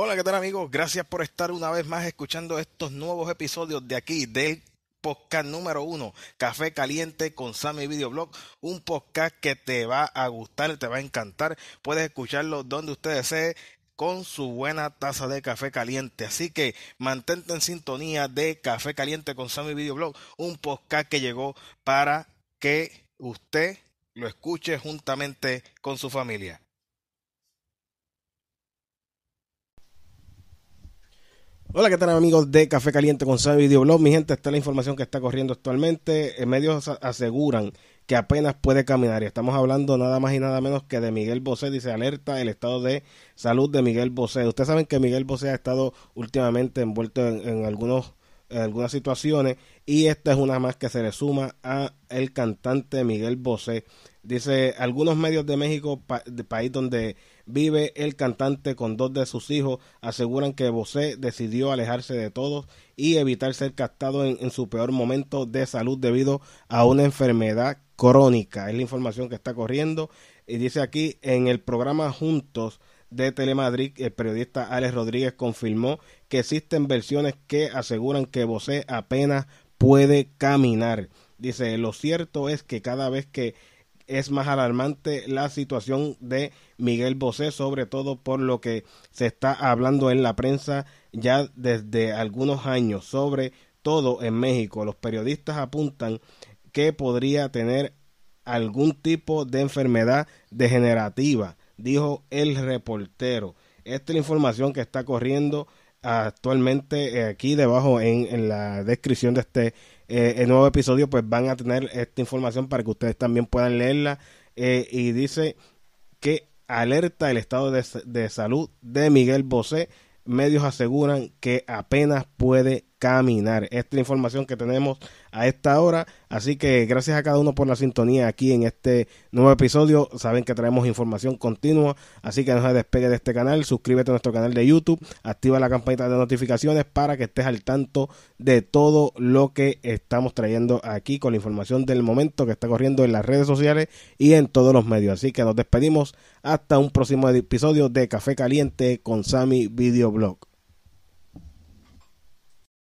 Hola, ¿qué tal amigos? Gracias por estar una vez más escuchando estos nuevos episodios de aquí del podcast número uno, Café Caliente con Sammy Videoblog, un podcast que te va a gustar, te va a encantar. Puedes escucharlo donde usted desee con su buena taza de café caliente. Así que mantente en sintonía de Café Caliente con Sammy Videoblog, un podcast que llegó para que usted lo escuche juntamente con su familia. Hola, ¿qué tal amigos de Café Caliente con Sabio Videoblog? Mi gente, está la información que está corriendo actualmente. Eh, medios aseguran que apenas puede caminar y estamos hablando nada más y nada menos que de Miguel Bosé. Dice alerta el estado de salud de Miguel Bosé. Ustedes saben que Miguel Bosé ha estado últimamente envuelto en algunos algunas situaciones y esta es una más que se le suma a el cantante Miguel Bosé. Dice, algunos medios de México, país donde vive el cantante con dos de sus hijos, aseguran que Bosé decidió alejarse de todos y evitar ser captado en su peor momento de salud debido a una enfermedad crónica. Es la información que está corriendo. Y dice aquí, en el programa Juntos, de Telemadrid, el periodista Alex Rodríguez confirmó que existen versiones que aseguran que Bosé apenas puede caminar. Dice, lo cierto es que cada vez que es más alarmante la situación de Miguel Bosé, sobre todo por lo que se está hablando en la prensa ya desde algunos años, sobre todo en México. Los periodistas apuntan que podría tener algún tipo de enfermedad degenerativa dijo el reportero. Esta es la información que está corriendo actualmente eh, aquí debajo en, la descripción de este eh, nuevo episodio, pues van a tener esta información para que ustedes también puedan leerla. Eh, y dice que alerta el estado de, de salud de Miguel Bosé. Medios aseguran que apenas puede caminar. Esta es la información que tenemos a esta hora. Así que gracias a cada uno por la sintonía aquí en este nuevo episodio. Saben que traemos información continua. Así que no se despegue de este canal. Suscríbete a nuestro canal de YouTube. Activa la campanita de notificaciones para que estés al tanto de todo lo que estamos trayendo aquí con la información del momento que está corriendo en las redes sociales y en todos los medios. Así que nos despedimos. Hasta un próximo episodio de Café Caliente con Sammy Videoblog.